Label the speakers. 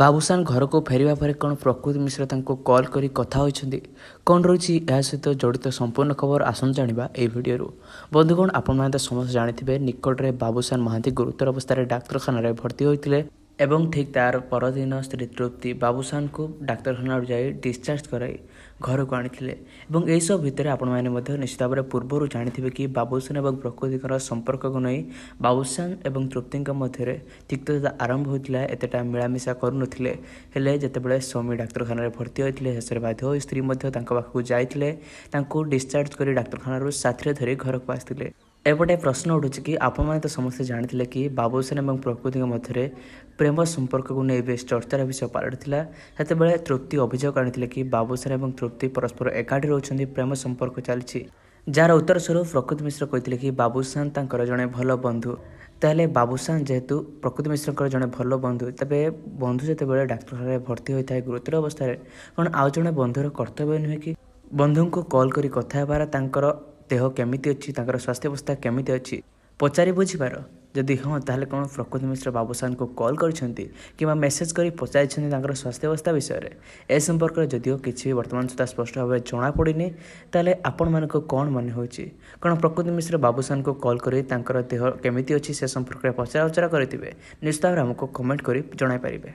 Speaker 1: ବାବୁସାନ ଘରକୁ ଫେରିବା ପରେ କ'ଣ ପ୍ରକୃତି ମିଶ୍ର ତାଙ୍କୁ କଲ୍ କରି କଥା ହୋଇଛନ୍ତି କ'ଣ ରହିଛି ଏହା ସହିତ ଜଡ଼ିତ ସମ୍ପୂର୍ଣ୍ଣ ଖବର ଆସନ୍ତୁ ଜାଣିବା ଏହି ଭିଡ଼ିଓରୁ ବନ୍ଧୁଗଣ ଆପଣମାନେ ତ ସମସ୍ତେ ଜାଣିଥିବେ ନିକଟରେ ବାବୁସାନ ମହାନ୍ତି ଗୁରୁତର ଅବସ୍ଥାରେ ଡାକ୍ତରଖାନାରେ ଭର୍ତ୍ତି ହୋଇଥିଲେ ଏବଂ ଠିକ୍ ତା'ର ପରଦିନ ସ୍ତ୍ରୀ ତୃପ୍ତି ବାବୁସାନଙ୍କୁ ଡାକ୍ତରଖାନାରୁ ଯାଇ ଡିସଚାର୍ଜ କରାଇ ଘରକୁ ଆଣିଥିଲେ ଏବଂ ଏହିସବୁ ଭିତରେ ଆପଣମାନେ ମଧ୍ୟ ନିଶ୍ଚିତ ଭାବରେ ପୂର୍ବରୁ ଜାଣିଥିବେ କି ବାବୁସାନ ଏବଂ ପ୍ରକୃତିଙ୍କର ସମ୍ପର୍କକୁ ନେଇ ବାବୁସାନ ଏବଂ ତୃପ୍ତିଙ୍କ ମଧ୍ୟରେ ତିକ୍ତତା ଆରମ୍ଭ ହୋଇଥିଲା ଏତେଟା ମିଳାମିଶା କରୁନଥିଲେ ହେଲେ ଯେତେବେଳେ ସ୍ୱାମୀ ଡାକ୍ତରଖାନାରେ ଭର୍ତ୍ତି ହୋଇଥିଲେ ଶେଷରେ ବାଧ୍ୟ ହୋଇ ସ୍ତ୍ରୀ ମଧ୍ୟ ତାଙ୍କ ପାଖକୁ ଯାଇଥିଲେ ତାଙ୍କୁ ଡିସଚାର୍ଜ କରି ଡାକ୍ତରଖାନାରୁ ସାଥିରେ ଧରି ଘରକୁ ଆସିଥିଲେ ଏପଟେ ପ୍ରଶ୍ନ ଉଠୁଛି କି ଆପଣମାନେ ତ ସମସ୍ତେ ଜାଣିଥିଲେ କି ବାବୁସେନ ଏବଂ ପ୍ରକୃତିଙ୍କ ମଧ୍ୟରେ ପ୍ରେମ ସମ୍ପର୍କକୁ ନେଇ ବେଶ ଚର୍ଚ୍ଚାର ବିଷୟ ପାଲଟିଥିଲା ସେତେବେଳେ ତୃପ୍ତି ଅଭିଯୋଗ ଆଣିଥିଲେ କି ବାବୁସେନ ଏବଂ ତୃପ୍ତି ପରସ୍ପର ଏକାଠି ରହୁଛନ୍ତି ପ୍ରେମ ସମ୍ପର୍କ ଚାଲିଛି ଯାହାର ଉତ୍ତର ସ୍ୱରୂପ ପ୍ରକୃତି ମିଶ୍ର କହିଥିଲେ କି ବାବୁସାନ ତାଙ୍କର ଜଣେ ଭଲ ବନ୍ଧୁ ତାହେଲେ ବାବୁସାନ ଯେହେତୁ ପ୍ରକୃତି ମିଶ୍ରଙ୍କର ଜଣେ ଭଲ ବନ୍ଧୁ ତେବେ ବନ୍ଧୁ ଯେତେବେଳେ ଡାକ୍ତରଖାନାରେ ଭର୍ତ୍ତି ହୋଇଥାଏ ଗୁରୁତର ଅବସ୍ଥାରେ କ'ଣ ଆଉ ଜଣେ ବନ୍ଧୁର କର୍ତ୍ତବ୍ୟ ନୁହେଁ କି ବନ୍ଧୁଙ୍କୁ କଲ୍ କରି କଥା ହେବାର ତାଙ୍କର ଦେହ କେମିତି ଅଛି ତାଙ୍କର ସ୍ୱାସ୍ଥ୍ୟାବସ୍ଥା କେମିତି ଅଛି ପଚାରି ବୁଝିବାର ଯଦି ହଁ ତାହେଲେ କ'ଣ ପ୍ରକୃତି ମିଶ୍ର ବାବୁସାନଙ୍କୁ କଲ୍ କରିଛନ୍ତି କିମ୍ବା ମେସେଜ୍ କରି ପଚାରିଛନ୍ତି ତାଙ୍କର ସ୍ୱାସ୍ଥ୍ୟାବସ୍ଥା ବିଷୟରେ ଏ ସମ୍ପର୍କରେ ଯଦିଓ କିଛି ବର୍ତ୍ତମାନ ସୁଦ୍ଧା ସ୍ପଷ୍ଟ ଭାବେ ଜଣାପଡ଼ିନି ତାହେଲେ ଆପଣମାନଙ୍କୁ କ'ଣ ମନେ ହେଉଛି କ'ଣ ପ୍ରକୃତି ମିଶ୍ର ବାବୁସାନଙ୍କୁ କଲ୍ କରି ତାଙ୍କର ଦେହ କେମିତି ଅଛି ସେ ସମ୍ପର୍କରେ ପଚରା ଉଚରା କରିଥିବେ ନିଶ୍ଚିତ ଭାବରେ ଆମକୁ କମେଣ୍ଟ କରି ଜଣାଇ ପାରିବେ